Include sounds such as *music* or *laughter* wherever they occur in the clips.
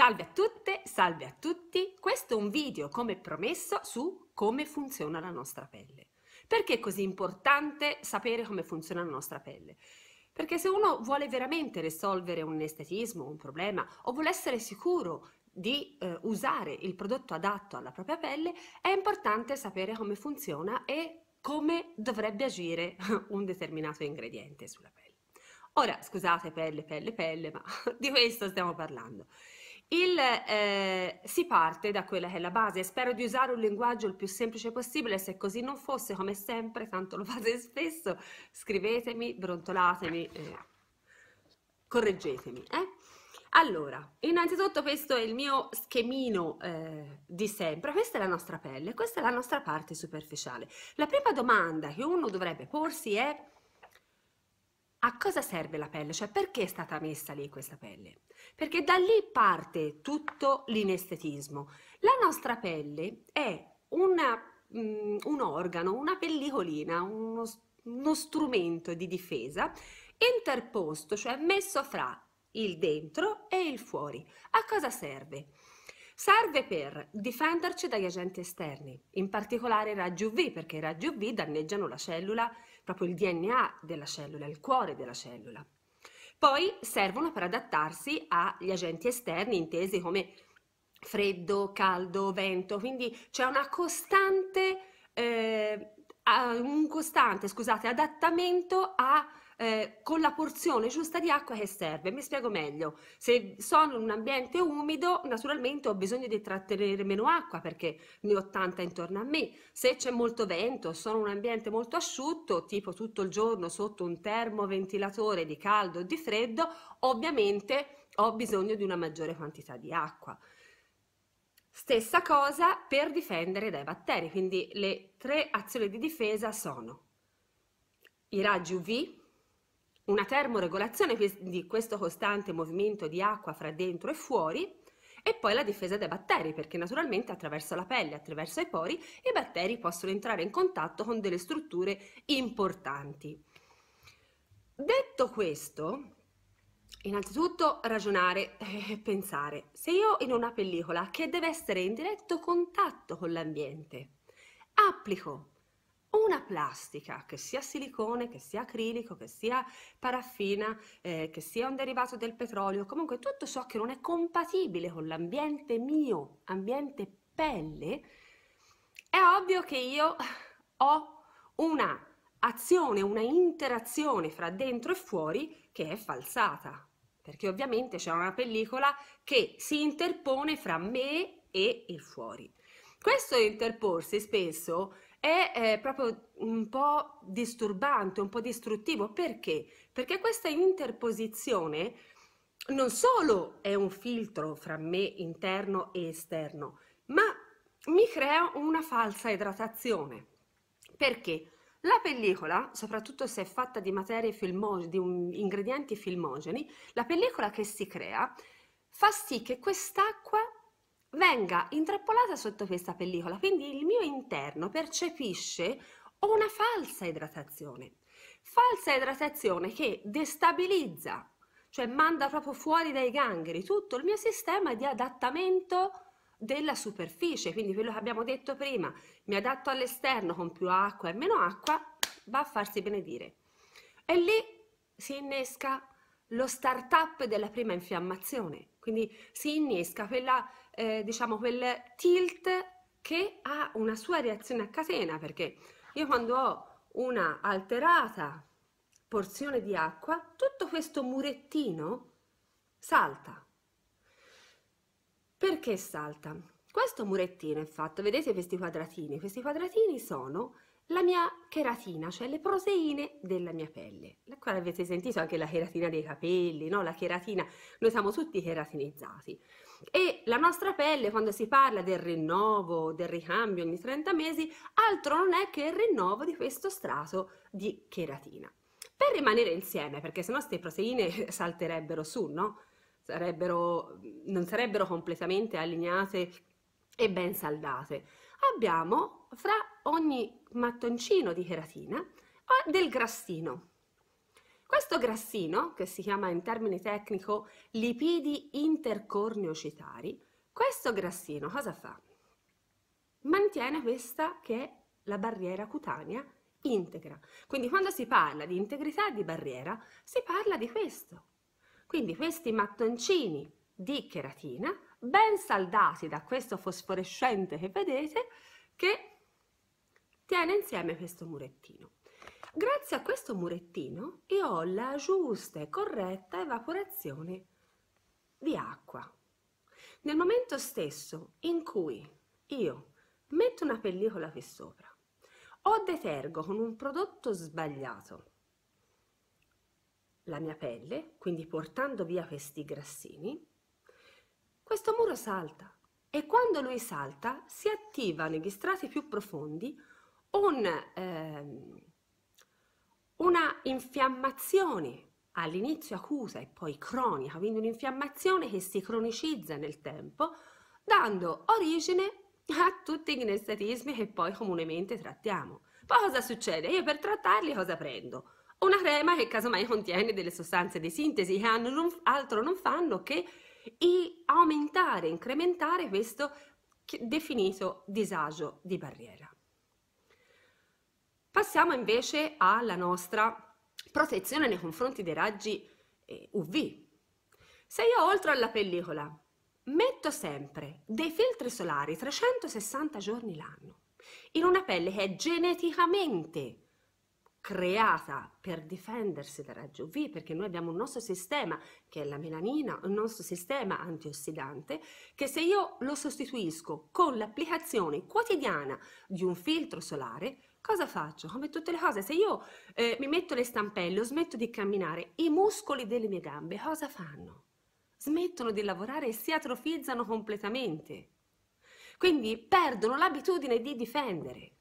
Salve a tutte, salve a tutti, questo è un video come promesso su come funziona la nostra pelle. Perché è così importante sapere come funziona la nostra pelle? Perché se uno vuole veramente risolvere un estetismo, un problema, o vuole essere sicuro di eh, usare il prodotto adatto alla propria pelle, è importante sapere come funziona e come dovrebbe agire *laughs* un determinato ingrediente sulla pelle. Ora, scusate pelle, pelle, pelle, ma *laughs* di questo stiamo parlando. Il, eh, si parte da quella che è la base. Spero di usare un linguaggio il più semplice possibile. Se così non fosse, come sempre, tanto lo *laughs* fate spesso, scrivetemi, brontolatemi, eh, correggetemi. Eh? Allora, innanzitutto questo è il mio schemino eh, di sempre, questa è la nostra pelle, questa è la nostra parte superficiale. La prima domanda che uno dovrebbe porsi è a cosa serve la pelle? Cioè perché è stata messa lì questa pelle? Perché da lì parte tutto l'inestetismo. La nostra pelle è una, mm, un organo, una pellicolina, uno, uno strumento di difesa interposto, cioè messo fra il dentro e il fuori. A cosa serve? Serve per difenderci dagli agenti esterni, in particolare i raggi UV, perché i raggi UV danneggiano la cellula proprio il DNA della cellula, il cuore della cellula. Poi servono per adattarsi agli agenti esterni, intesi come freddo, caldo, vento, quindi c'è una costante eh, un costante scusate, adattamento a, eh, con la porzione giusta di acqua che serve. Mi spiego meglio, se sono in un ambiente umido naturalmente ho bisogno di trattenere meno acqua perché ne ho tanta intorno a me, se c'è molto vento, sono in un ambiente molto asciutto, tipo tutto il giorno sotto un termoventilatore di caldo o di freddo, ovviamente ho bisogno di una maggiore quantità di acqua. Stessa cosa per difendere dai batteri, quindi le tre azioni di difesa sono i raggi UV, una termoregolazione di questo costante movimento di acqua fra dentro e fuori e poi la difesa dai batteri, perché naturalmente attraverso la pelle, attraverso i pori, i batteri possono entrare in contatto con delle strutture importanti. Detto questo, Innanzitutto ragionare e eh, pensare. Se io in una pellicola che deve essere in diretto contatto con l'ambiente, applico una plastica, che sia silicone, che sia acrilico, che sia paraffina, eh, che sia un derivato del petrolio, comunque tutto ciò che non è compatibile con l'ambiente mio, ambiente pelle, è ovvio che io ho una azione, una interazione fra dentro e fuori che è falsata, perché ovviamente c'è una pellicola che si interpone fra me e il fuori. Questo interporsi spesso è eh, proprio un po' disturbante, un po' distruttivo, perché? Perché questa interposizione non solo è un filtro fra me interno e esterno, ma mi crea una falsa idratazione. Perché? La pellicola, soprattutto se è fatta di materie filmogeni, di un, ingredienti filmogeni, la pellicola che si crea fa sì che quest'acqua venga intrappolata sotto questa pellicola, quindi il mio interno percepisce una falsa idratazione. Falsa idratazione che destabilizza, cioè manda proprio fuori dai gangheri tutto il mio sistema di adattamento della superficie, quindi quello che abbiamo detto prima, mi adatto all'esterno con più acqua e meno acqua, va a farsi benedire. E lì si innesca lo start-up della prima infiammazione, quindi si innesca quella, eh, diciamo, quel tilt che ha una sua reazione a catena, perché io quando ho una alterata porzione di acqua, tutto questo murettino salta perché salta? Questo murettino è fatto, vedete questi quadratini? Questi quadratini sono la mia cheratina, cioè le proteine della mia pelle. La quale avete sentito anche la cheratina dei capelli, no? La cheratina, noi siamo tutti cheratinizzati. E la nostra pelle, quando si parla del rinnovo, del ricambio ogni 30 mesi, altro non è che il rinnovo di questo strato di cheratina. Per rimanere insieme, perché sennò queste proteine salterebbero su, no? sarebbero, non sarebbero completamente allineate e ben saldate. Abbiamo fra ogni mattoncino di cheratina eh, del grassino. Questo grassino, che si chiama in termini tecnico lipidi intercorneocitari, questo grassino cosa fa? Mantiene questa che è la barriera cutanea integra. Quindi quando si parla di integrità di barriera, si parla di questo, quindi questi mattoncini di cheratina, ben saldati da questo fosforescente che vedete, che tiene insieme questo murettino. Grazie a questo murettino io ho la giusta e corretta evaporazione di acqua. Nel momento stesso in cui io metto una pellicola qui sopra o detergo con un prodotto sbagliato la mia pelle, quindi portando via questi grassini, questo muro salta e quando lui salta si attiva negli strati più profondi un, ehm, una infiammazione all'inizio acuta e poi cronica, quindi un'infiammazione che si cronicizza nel tempo, dando origine a tutti gli anestetismi che poi comunemente trattiamo. Poi cosa succede? Io per trattarli cosa prendo? Una crema che casomai contiene delle sostanze di sintesi che hanno, non, altro non fanno che aumentare, incrementare questo definito disagio di barriera. Passiamo invece alla nostra protezione nei confronti dei raggi eh, UV. Se io oltre alla pellicola metto sempre dei filtri solari 360 giorni l'anno in una pelle che è geneticamente creata per difendersi dal raggio V, perché noi abbiamo un nostro sistema che è la melanina, un nostro sistema antiossidante che se io lo sostituisco con l'applicazione quotidiana di un filtro solare cosa faccio? Come tutte le cose, se io eh, mi metto le stampelle o smetto di camminare, i muscoli delle mie gambe cosa fanno? Smettono di lavorare e si atrofizzano completamente. Quindi perdono l'abitudine di difendere.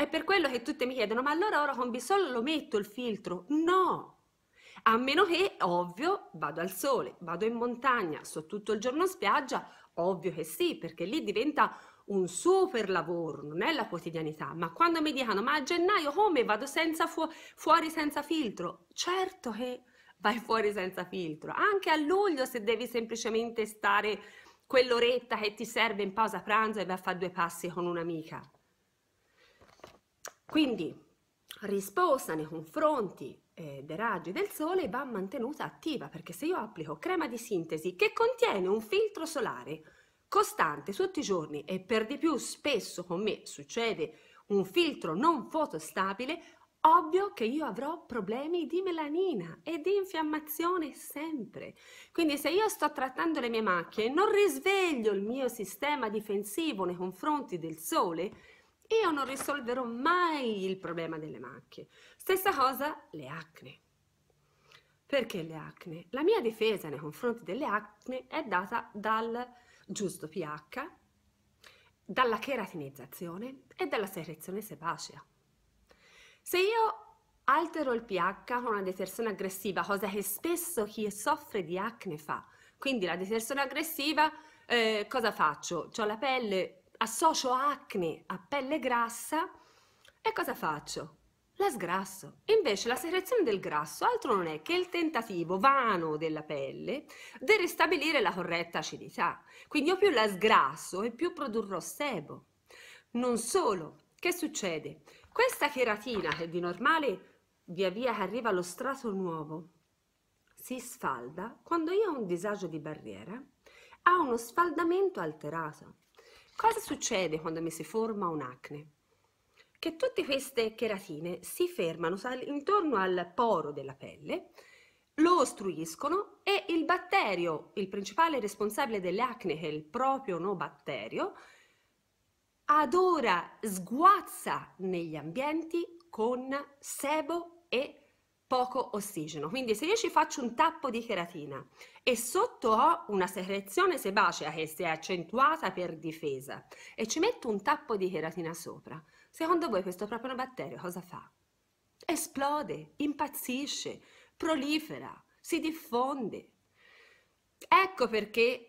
È per quello che tutte mi chiedono, ma allora ora con Bisol lo metto il filtro? No! A meno che, ovvio, vado al sole, vado in montagna, sto tutto il giorno in spiaggia, ovvio che sì, perché lì diventa un super lavoro, non è la quotidianità. Ma quando mi dicono, ma a gennaio come vado senza fu- fuori senza filtro? Certo che vai *laughs* fuori senza filtro. Anche a luglio se devi semplicemente stare quell'oretta che ti serve in pausa pranzo e vai a fare due passi con un'amica. Quindi risposta nei confronti eh, dei raggi del sole va mantenuta attiva perché se io applico crema di sintesi che contiene un filtro solare costante tutti i giorni e per di più spesso con me succede un filtro non fotostabile, ovvio che io avrò problemi di melanina e di infiammazione sempre. Quindi se io sto trattando le mie macchie e non risveglio il mio sistema difensivo nei confronti del sole, io non risolverò mai il problema delle macchie. Stessa cosa le acne. Perché le acne? La mia difesa nei confronti delle acne è data dal giusto pH, dalla cheratinizzazione e dalla secrezione sebacea. Se io altero il pH con una detersione aggressiva, cosa che spesso chi soffre di acne fa, quindi la detersione aggressiva, eh, cosa faccio? Ho la pelle associo acne a pelle grassa e cosa faccio? La sgrasso. Invece la secrezione del grasso altro non è che il tentativo vano della pelle di ristabilire la corretta acidità. Quindi io più la sgrasso e più produrrò sebo. Non solo, che succede? Questa cheratina che di normale via via che arriva allo strato nuovo si sfalda quando io ho un disagio di barriera ha uno sfaldamento alterato Cosa succede quando mi si forma un'acne? Che tutte queste cheratine si fermano intorno al poro della pelle, lo ostruiscono e il batterio, il principale responsabile delle acne, che è il proprio no batterio, adora, sguazza negli ambienti con sebo e poco ossigeno. Quindi se io ci faccio un tappo di cheratina e sotto ho una secrezione sebacea che si è accentuata per difesa e ci metto un tappo di cheratina sopra, secondo voi questo proprio batterio cosa fa? Esplode, impazzisce, prolifera, si diffonde. Ecco perché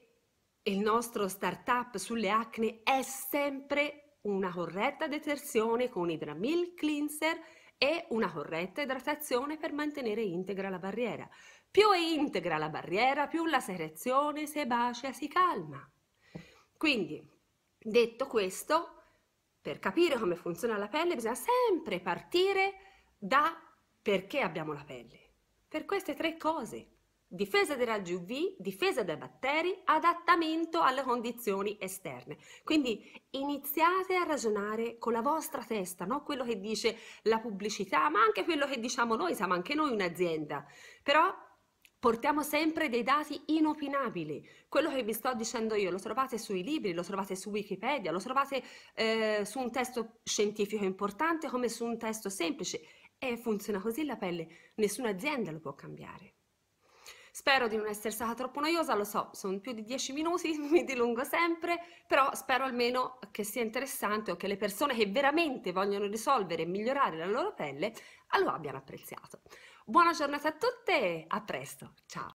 il nostro startup sulle acne è sempre una corretta detersione con idramil cleanser e una corretta idratazione per mantenere integra la barriera. Più è integra la barriera, più la secrezione sebacea si calma. Quindi, detto questo, per capire come funziona la pelle bisogna sempre partire da perché abbiamo la pelle. Per queste tre cose difesa della raggi UV, difesa dai batteri, adattamento alle condizioni esterne. Quindi iniziate a ragionare con la vostra testa, no? quello che dice la pubblicità, ma anche quello che diciamo noi, siamo anche noi un'azienda. Però portiamo sempre dei dati inopinabili. Quello che vi sto dicendo io lo trovate sui libri, lo trovate su Wikipedia, lo trovate eh, su un testo scientifico importante come su un testo semplice. E funziona così la pelle, nessuna azienda lo può cambiare. Spero di non essere stata troppo noiosa, lo so, sono più di 10 minuti, *laughs* mi dilungo sempre, però spero almeno che sia interessante o che le persone che veramente vogliono risolvere e migliorare la loro pelle lo abbiano apprezzato. Buona giornata a tutte a presto, ciao!